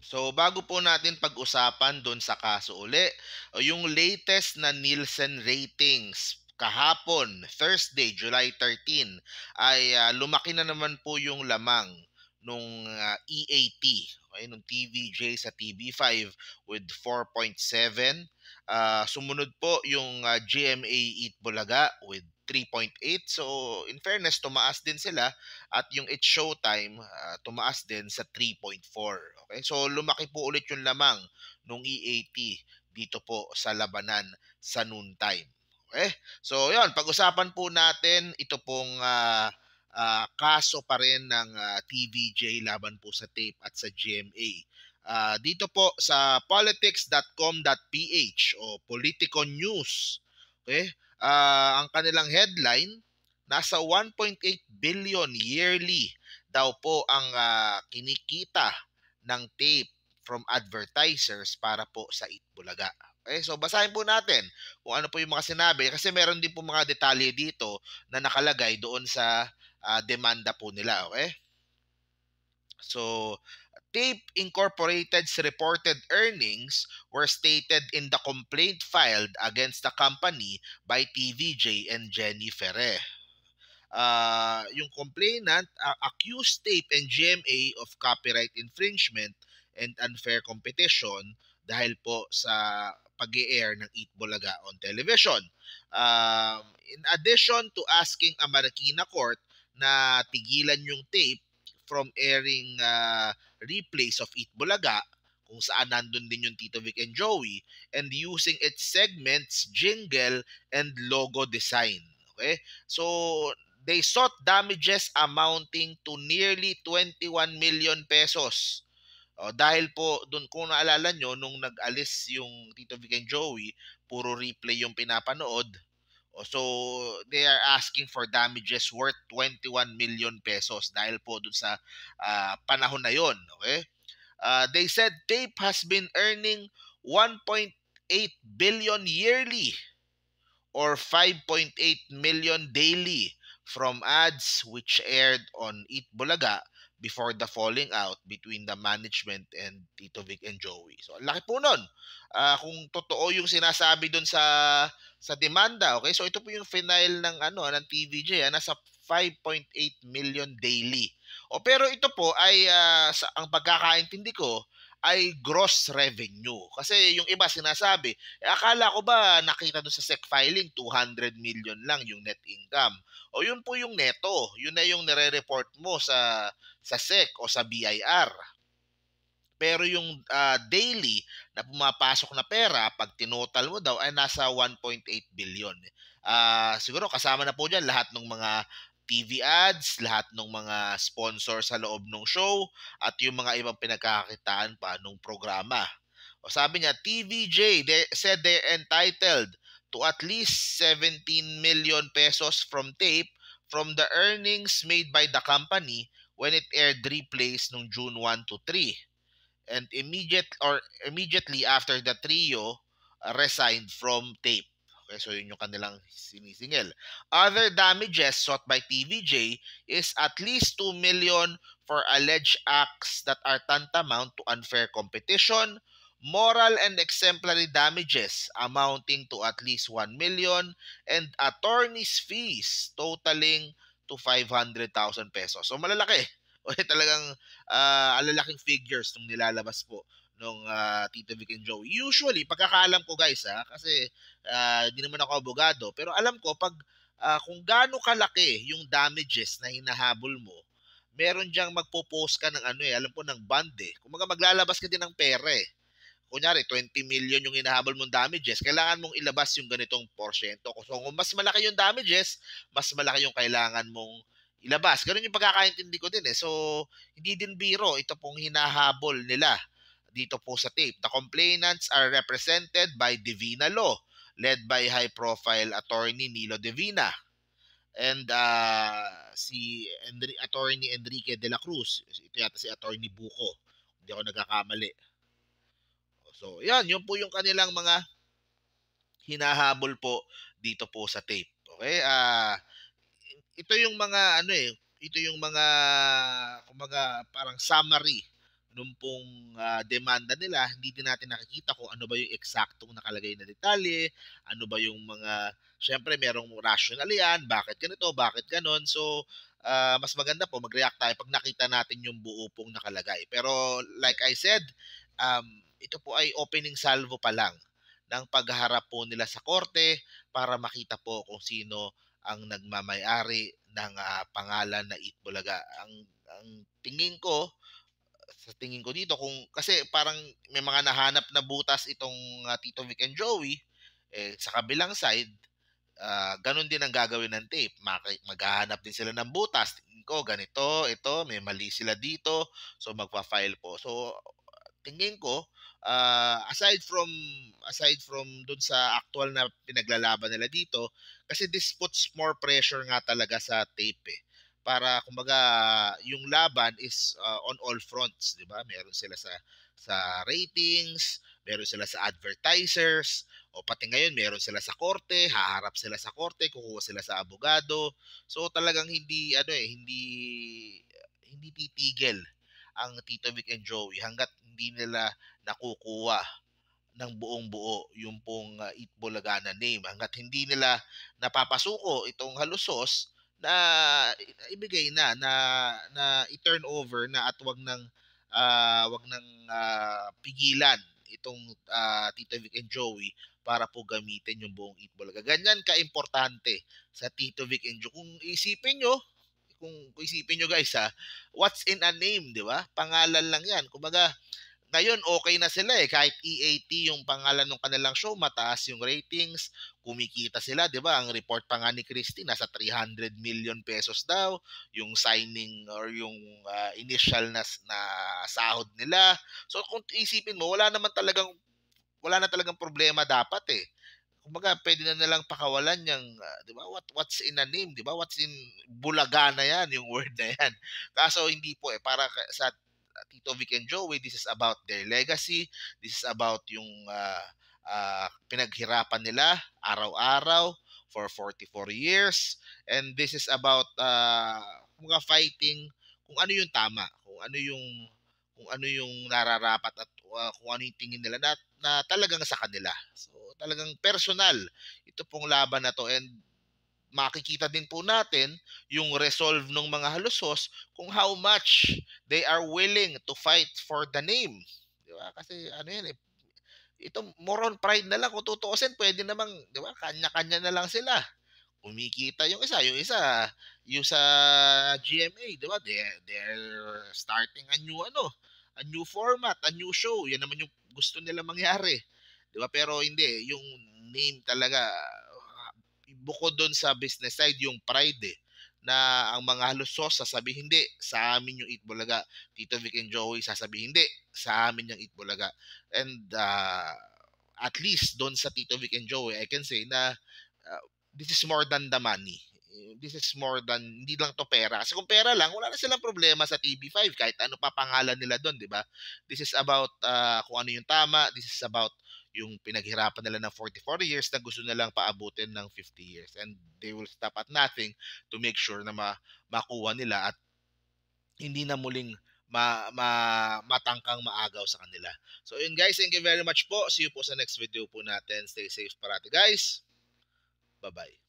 So bago po natin pag-usapan doon sa kaso uli, yung latest na Nielsen ratings kahapon, Thursday, July 13, ay uh, lumaki na naman po yung lamang nung uh, ah, EAT, okay, nung TVJ sa TV5 with 4.7. Uh, ah, sumunod po yung uh, GMA Eat Bulaga with 3.8. So, in fairness, tumaas din sila at yung It's Showtime uh, tumaas din sa 3.4. Okay? So, lumaki po ulit yung lamang nung EAT dito po sa labanan sa noon time. Okay? So, yon pag-usapan po natin ito pong uh, uh, kaso pa rin ng uh, TVJ laban po sa tape at sa GMA. Uh, dito po sa politics.com.ph o Politico News. Okay? uh, ang kanilang headline, nasa 1.8 billion yearly daw po ang uh, kinikita ng tape from advertisers para po sa Itbulaga. Okay, so basahin po natin kung ano po yung mga sinabi kasi meron din po mga detalye dito na nakalagay doon sa uh, demanda po nila, okay? So, Tape Incorporated's reported earnings were stated in the complaint filed against the company by TVJ and Jenny Ferre. Uh, ah, yung complainant uh, accused Tape and GMA of copyright infringement and unfair competition dahil po sa pag air ng Eat Bulaga on television. Um, in addition to asking a Marikina court na tigilan yung tape from airing uh, replays of Eat Bulaga kung saan nandun din yung Tito Vic and Joey and using its segments, jingle, and logo design. Okay? So, they sought damages amounting to nearly 21 million pesos. O, dahil po, dun, kung naalala nyo, nung nag-alis yung Tito Vic and Joey, puro replay yung pinapanood Oh, so, they are asking for damages worth 21 million pesos dahil po dun sa uh, panahon na yon. Okay? Uh, they said tape has been earning 1.8 billion yearly or 5.8 million daily from ads which aired on Eat Bulaga before the falling out between the management and Tito Vic and Joey. So, ang laki po nun. Uh, kung totoo yung sinasabi doon sa sa demanda, okay? So, ito po yung final ng ano ng TVJ, ah, nasa 5.8 million daily. O pero ito po ay uh, sa ang pagkakaintindi ko ay gross revenue. Kasi yung iba sinasabi, eh, akala ko ba nakita doon sa SEC filing 200 million lang yung net income. O yun po yung neto, yun na yung nire-report mo sa sa SEC o sa BIR. Pero yung uh, daily na pumapasok na pera, pag tinotal mo daw, ay nasa 1.8 billion. Uh, siguro kasama na po dyan lahat ng mga TV ads, lahat ng mga sponsor sa loob ng show at yung mga ibang pinagkakitaan pa ng programa. O sabi niya, TVJ they said they're entitled to at least 17 million pesos from tape from the earnings made by the company when it aired replays nung June 1 to 3. And immediate or immediately after the trio uh, resigned from tape. Okay, so yun yung kanilang sinisingil. Other damages sought by TVJ is at least 2 million for alleged acts that are tantamount to unfair competition, moral and exemplary damages amounting to at least 1 million, and attorney's fees totaling to 500,000 pesos. So malalaki. Okay, talagang uh, ah, alalaking figures nung nilalabas po nung uh, Tito Vic and Joe. Usually, pagkakaalam ko guys ha, ah, kasi ah, hindi uh, naman ako abogado, pero alam ko pag uh, kung gaano kalaki yung damages na hinahabol mo, meron diyang magpo-post ka ng ano eh, alam ko ng bond eh. Kumaga maglalabas ka din ng pere, eh. Kunyari, 20 million yung hinahabol mong damages, kailangan mong ilabas yung ganitong porsyento. So, kung mas malaki yung damages, mas malaki yung kailangan mong ilabas. Ganun yung pagkakaintindi ko din eh. So, hindi din biro ito pong hinahabol nila dito po sa tape. The complainants are represented by Divina Law, led by high-profile attorney Nilo Divina and uh, si Enri attorney Enrique de la Cruz. Ito yata si attorney Buko. Hindi ako nagkakamali. So, yan. Yun po yung kanilang mga hinahabol po dito po sa tape. Okay? Uh, ito yung mga ano eh, ito yung mga kumaga parang summary nung pong uh, demanda nila, hindi din natin nakikita kung ano ba yung eksaktong nakalagay na detalye, ano ba yung mga, syempre merong rational yan, bakit ganito, bakit ganon. So, uh, mas maganda po, mag-react tayo pag nakita natin yung buo pong nakalagay. Pero, like I said, um, ito po ay opening salvo pa lang ng pagharap po nila sa korte para makita po kung sino ang nagmamayari ng uh, pangalan na Itbulaga. Ang, ang tingin ko, sa tingin ko dito kung kasi parang may mga nahanap na butas itong uh, Tito Vic and Joey eh sa kabilang side uh, ganun din ang gagawin ng tape. Maghahanap din sila ng butas. Tingin ko, ganito, ito, may mali sila dito. So, magpa-file po. So, tingin ko, uh, aside from aside from doon sa actual na pinaglalaban nila dito, kasi this puts more pressure nga talaga sa tape eh para kumbaga yung laban is uh, on all fronts, 'di ba? Meron sila sa sa ratings, meron sila sa advertisers, o pati ngayon meron sila sa korte, haharap sila sa korte, kukuha sila sa abogado. So talagang hindi ano eh, hindi hindi titigil ang Tito Vic and Joey hanggat hindi nila nakukuha ng buong buo yung pong uh, ah, Eat Bulagana name hanggat hindi nila napapasuko itong halusos na uh, ibigay na na na i-turn over na at wag nang uh, wag nang uh, pigilan itong uh, Tito Vic and Joey para po gamitin yung buong Eatbolaga. Ganyan ka-importante sa Tito Vic and Joey. Kung isipin nyo, kung, kung isipin nyo guys ha, what's in a name, di ba? Pangalan lang yan. Kumbaga, ngayon okay na sila eh kahit EAT yung pangalan ng kanilang show mataas yung ratings kumikita sila 'di ba ang report pa nga ni Christie nasa 300 million pesos daw yung signing or yung uh, initial na, na sahod nila so kung isipin mo wala naman talagang wala na talagang problema dapat eh kumbaga pwede na nilang pakawalan yung uh, 'di ba what what's in a name 'di ba what's in bulaga na yan yung word na yan kaso hindi po eh para sa Tito Vic and Joey, this is about their legacy, this is about yung uh, uh, pinaghirapan nila araw-araw for 44 years and this is about uh, ah, mga fighting kung ano yung tama, kung ano yung kung ano yung nararapat at uh, kung ano yung tingin nila na, na talagang sa kanila. So talagang personal ito pong laban na to and makikita din po natin yung resolve ng mga halusos kung how much they are willing to fight for the name. Di ba? Kasi ano yan eh, ito moron pride na lang kung tutuusin, pwede namang, di ba, kanya-kanya na lang sila. Kumikita yung isa, yung isa, yung sa GMA, di ba, they're, they're starting a new ano, a new format, a new show. Yan naman yung gusto nila mangyari. Di ba? Pero hindi, yung name talaga bukod doon sa business side, yung pride eh, na ang mga halos sauce, sasabi hindi, sa amin yung Eat Bulaga. Tito Vic and Joey, sasabi hindi, sa amin yung Eat Bulaga. And uh, at least doon sa Tito Vic and Joey, I can say na uh, this is more than the money this is more than hindi lang to pera. Kasi kung pera lang, wala na silang problema sa TV5 kahit ano pa pangalan nila doon, 'di ba? This is about uh, kung ano yung tama, this is about yung pinaghirapan nila ng 44 years na gusto na lang paabutin ng 50 years. And they will stop at nothing to make sure na ma- makuha nila at hindi na muling ma, ma, matangkang maagaw sa kanila. So yun guys, thank you very much po. See you po sa next video po natin. Stay safe parati guys. Bye-bye.